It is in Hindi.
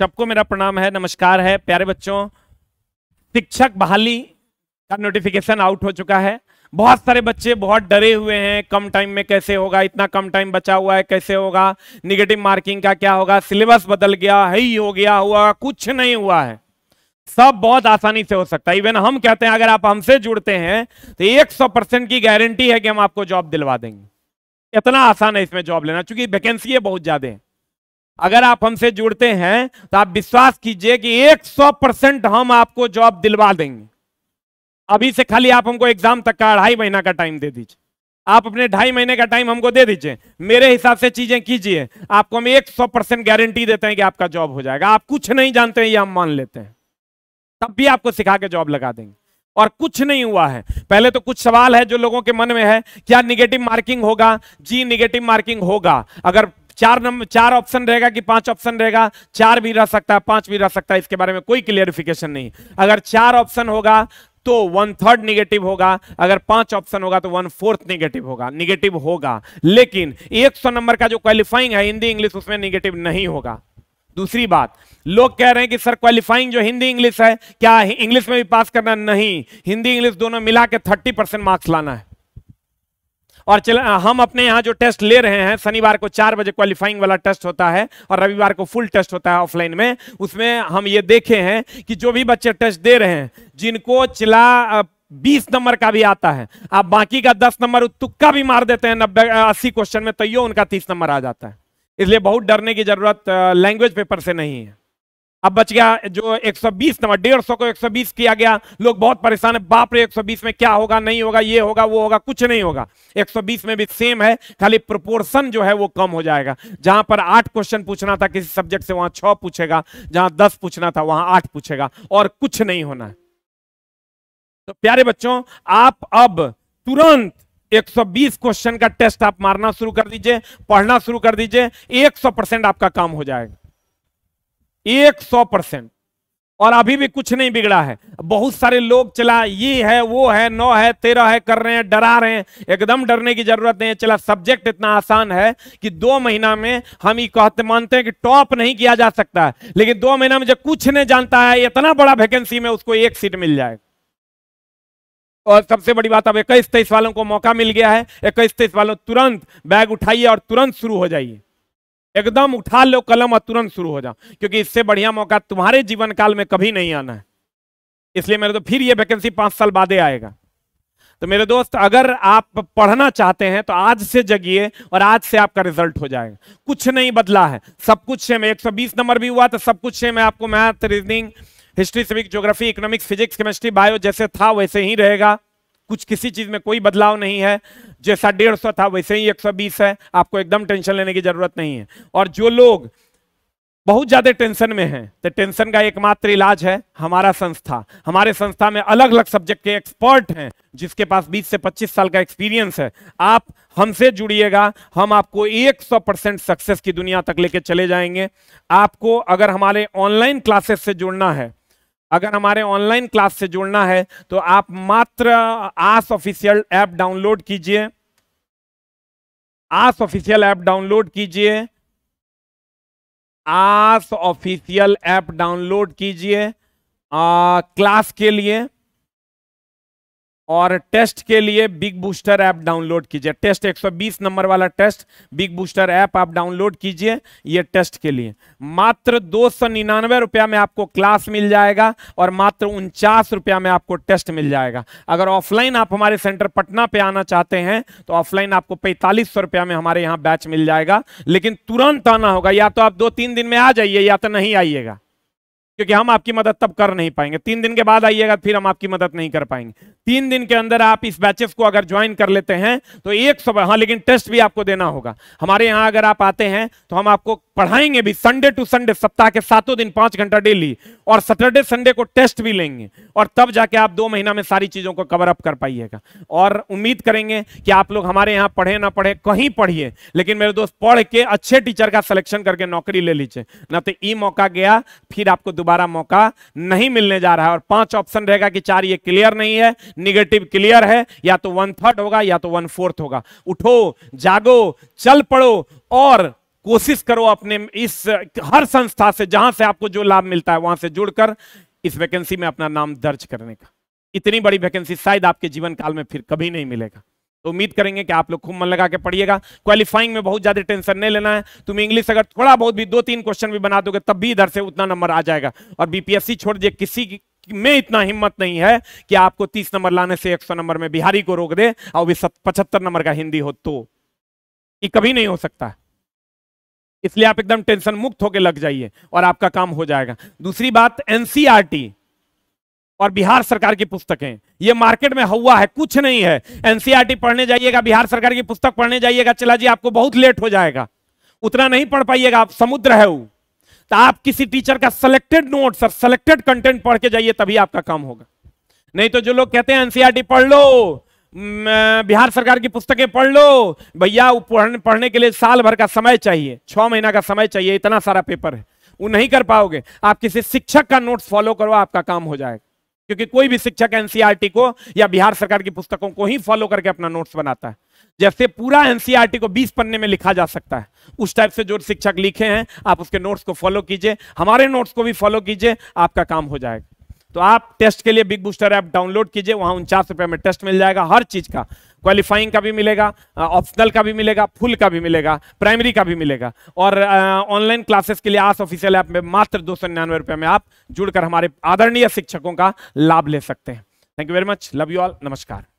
सबको मेरा प्रणाम है नमस्कार है प्यारे बच्चों शिक्षक बहाली का नोटिफिकेशन आउट हो चुका है बहुत सारे बच्चे बहुत डरे हुए हैं कम टाइम में कैसे होगा इतना कम टाइम बचा हुआ है कैसे होगा निगेटिव मार्किंग का क्या होगा सिलेबस बदल गया है ही हो गया हुआ कुछ नहीं हुआ है सब बहुत आसानी से हो सकता है इवन हम कहते हैं अगर आप हमसे जुड़ते हैं तो 100 परसेंट की गारंटी है कि हम आपको जॉब दिलवा देंगे इतना आसान है इसमें जॉब लेना क्योंकि वैकेंसी बहुत ज्यादा है अगर आप हमसे जुड़ते हैं तो आप विश्वास कीजिए कि 100 परसेंट हम आपको जॉब दिलवा देंगे अभी से खाली आप हमको एग्जाम तक का ढाई महीना का टाइम दे दीजिए आप अपने ढाई महीने का टाइम हमको दे दीजिए मेरे हिसाब से चीजें कीजिए आपको हम एक सौ परसेंट गारंटी देते हैं कि आपका जॉब हो जाएगा आप कुछ नहीं जानते हैं ये हम मान लेते हैं तब भी आपको सिखा के जॉब लगा देंगे और कुछ नहीं हुआ है पहले तो कुछ सवाल है जो लोगों के मन में है क्या निगेटिव मार्किंग होगा जी निगेटिव मार्किंग होगा अगर चार नंबर चार ऑप्शन रहेगा कि पांच ऑप्शन रहेगा चार भी रह सकता है पांच भी रह सकता है इसके बारे में कोई क्लियरिफिकेशन नहीं अगर चार ऑप्शन होगा तो वन थर्ड निगेटिव होगा अगर पांच ऑप्शन होगा तो वन फोर्थ निगेटिव होगा निगेटिव होगा लेकिन सौ नंबर का जो क्वालिफाइंग है हिंदी इंग्लिश उसमें निगेटिव नहीं होगा दूसरी बात लोग कह रहे हैं कि सर क्वालिफाइंग जो हिंदी इंग्लिश है क्या इंग्लिश में भी पास करना नहीं हिंदी इंग्लिश दोनों मिला के थर्टी परसेंट मार्क्स लाना है और चल, हम अपने यहाँ जो टेस्ट ले रहे हैं शनिवार को चार बजे क्वालिफाइंग वाला टेस्ट होता है और रविवार को फुल टेस्ट होता है ऑफलाइन में उसमें हम ये देखे हैं कि जो भी बच्चे टेस्ट दे रहे हैं जिनको चिला बीस नंबर का भी आता है आप बाकी का दस नंबर तुक्का भी मार देते हैं नब्बे अस्सी क्वेश्चन में तो यो उनका तीस नंबर आ जाता है इसलिए बहुत डरने की जरूरत लैंग्वेज पेपर से नहीं है अब बच गया जो 120 नंबर डेढ़ सौ को 120 किया गया लोग बहुत परेशान है बाप रे 120 में क्या होगा नहीं होगा ये होगा वो होगा कुछ नहीं होगा 120 में भी सेम है खाली प्रोपोर्शन जो है वो कम हो जाएगा जहां पर आठ क्वेश्चन पूछना था किसी सब्जेक्ट से वहां छह पूछेगा जहां दस पूछना था वहां आठ पूछेगा और कुछ नहीं होना है तो प्यारे बच्चों आप अब तुरंत 120 क्वेश्चन का टेस्ट आप मारना शुरू कर दीजिए पढ़ना शुरू कर दीजिए 100 परसेंट आपका काम हो जाएगा एक सौ परसेंट और अभी भी कुछ नहीं बिगड़ा है बहुत सारे लोग चला ये है वो है नौ है तेरह है कर रहे हैं डरा रहे हैं एकदम डरने की जरूरत नहीं है चला सब्जेक्ट इतना आसान है कि दो महीना में हम ये कहते मानते हैं कि टॉप नहीं किया जा सकता है लेकिन दो महीना में जब कुछ नहीं जानता है इतना बड़ा वैकेंसी में उसको एक सीट मिल जाए और सबसे बड़ी बात अब इक्कीस तेईस वालों को मौका मिल गया है इक्कीस तेईस वालों तुरंत बैग उठाइए और तुरंत शुरू हो जाइए एकदम उठा लो कलम और तुरंत शुरू हो जाओ क्योंकि इससे बढ़िया मौका तुम्हारे जीवन काल में कभी नहीं आना है इसलिए मेरे तो फिर ये वैकेंसी पांच साल बाद आएगा तो मेरे दोस्त अगर आप पढ़ना चाहते हैं तो आज से जगिए और आज से आपका रिजल्ट हो जाएगा कुछ नहीं बदला है सब कुछ से में बीस नंबर भी हुआ तो सब कुछ से में आपको math reasoning history civic geography economics physics chemistry bio जैसे था वैसे ही रहेगा कुछ किसी चीज में कोई बदलाव नहीं है जैसा डेढ़ सौ था वैसे ही एक सौ बीस है आपको एकदम टेंशन लेने की जरूरत नहीं है और जो लोग बहुत ज्यादा टेंशन में हैं तो टेंशन का एकमात्र इलाज है हमारा संस्था हमारे संस्था में अलग अलग सब्जेक्ट के एक्सपर्ट हैं जिसके पास 20 से 25 साल का एक्सपीरियंस है आप हमसे जुड़िएगा हम आपको 100 परसेंट सक्सेस की दुनिया तक लेके चले जाएंगे आपको अगर हमारे ऑनलाइन क्लासेस से जुड़ना है अगर हमारे ऑनलाइन क्लास से जुड़ना है तो आप मात्र आस ऑफिशियल ऐप डाउनलोड कीजिए आस ऑफिशियल ऐप डाउनलोड कीजिए आस ऑफिशियल ऐप डाउनलोड कीजिए क्लास के लिए और टेस्ट के लिए बिग बूस्टर ऐप डाउनलोड कीजिए टेस्ट 120 नंबर वाला टेस्ट बिग बूस्टर ऐप आप डाउनलोड कीजिए ये टेस्ट के लिए मात्र दो सौ निन्यानवे रुपया में आपको क्लास मिल जाएगा और मात्र उनचास रुपया में आपको टेस्ट मिल जाएगा अगर ऑफलाइन आप हमारे सेंटर पटना पे आना चाहते हैं तो ऑफलाइन आपको पैंतालीस सौ रुपया में हमारे यहाँ बैच मिल जाएगा लेकिन तुरंत आना होगा या तो आप दो तीन दिन में आ जाइए या तो नहीं आइएगा क्योंकि हम आपकी मदद तब कर नहीं पाएंगे तीन दिन के बाद आइएगा फिर हम आपकी मदद नहीं कर पाएंगे तीन दिन के अंदर आप इस बैचेस को अगर ज्वाइन कर लेते हैं तो एक सौ हाँ लेकिन टेस्ट भी आपको देना होगा हमारे यहाँ अगर आप आते हैं तो हम आपको पढ़ाएंगे भी संडे टू संडे सप्ताह के सातों दिन पांच घंटा डेली और सैटरडे संडे को टेस्ट भी लेंगे और तब जाके आप दो महीना में सारी चीजों को कवर अप कर पाइएगा और उम्मीद करेंगे कि आप लोग हमारे यहाँ पढ़े ना पढ़े कहीं पढ़िए लेकिन मेरे दोस्त पढ़ के अच्छे टीचर का सिलेक्शन करके नौकरी ले लीजिए ना तो ई मौका गया फिर आपको दोबारा मौका नहीं मिलने जा रहा है और पांच ऑप्शन रहेगा कि चार ये क्लियर नहीं है निगेटिव क्लियर है या तो वन थर्ड होगा या तो वन फोर्थ होगा उठो जागो चल पड़ो और कोशिश करो अपने इस हर संस्था से जहां से आपको जो लाभ मिलता है वहां से जुड़कर इस वैकेंसी में अपना नाम दर्ज करने का इतनी बड़ी वैकेंसी शायद आपके जीवन काल में फिर कभी नहीं मिलेगा तो उम्मीद करेंगे कि आप लोग खूब मन लगा के पढ़िएगा क्वालिफाइंग में बहुत ज्यादा टेंशन नहीं लेना है तुम इंग्लिश अगर थोड़ा बहुत भी दो तीन क्वेश्चन भी बना दोगे तब भी इधर से उतना नंबर आ जाएगा और बीपीएससी छोड़ दिए किसी में इतना हिम्मत नहीं है कि आपको तीस नंबर लाने से एक सौ नंबर में बिहारी को रोक दे और भी पचहत्तर नंबर का हिंदी हो तो ये कभी नहीं हो सकता इसलिए आप एकदम टेंशन मुक्त होकर लग जाइए और आपका काम हो जाएगा दूसरी बात एनसीआरटी और बिहार सरकार की पुस्तकें ये मार्केट में हुआ है कुछ नहीं है एनसीईआरटी पढ़ने जाइएगा बिहार सरकार की पुस्तक पढ़ने जाइएगा चला जी आपको बहुत लेट हो जाएगा उतना नहीं पढ़ पाइएगा आप समुद्र है वो तो आप किसी टीचर का सिलेक्टेड नोट और सिलेक्टेड कंटेंट पढ़ के जाइए तभी आपका काम होगा नहीं तो जो लोग कहते हैं एनसीआरटी पढ़ लो बिहार सरकार की पुस्तकें पढ़ लो भैया पढ़ने के लिए साल भर का समय चाहिए छह महीना का समय चाहिए इतना सारा पेपर है वो नहीं कर पाओगे आप किसी शिक्षक का नोट्स फॉलो करो आपका काम हो जाएगा क्योंकि कोई भी शिक्षक एनसीईआरटी को या बिहार सरकार की पुस्तकों को ही फॉलो करके अपना नोट्स बनाता है जैसे पूरा एनसीईआरटी को 20 पन्ने में लिखा जा सकता है उस टाइप से जो शिक्षक लिखे हैं आप उसके नोट्स को फॉलो कीजिए हमारे नोट्स को भी फॉलो कीजिए आपका काम हो जाएगा तो आप टेस्ट के लिए बिग बूस्टर ऐप डाउनलोड कीजिए वहां उनचास रुपए में टेस्ट मिल जाएगा हर चीज का क्वालिफाइंग का भी मिलेगा ऑप्शनल का भी मिलेगा फुल का भी मिलेगा प्राइमरी का भी मिलेगा और ऑनलाइन क्लासेस के लिए आस ऑफिशियल ऐप में मात्र दो सौ निन्यानवे रुपये में आप जुड़कर हमारे आदरणीय शिक्षकों का लाभ ले सकते हैं thank you very much love you all नमस्कार